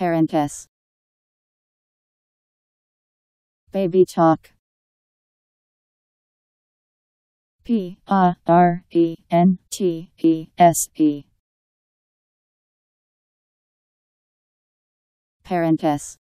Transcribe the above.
Parenthesis. Baby Talk. P A R E N T E S E. Parenthesis.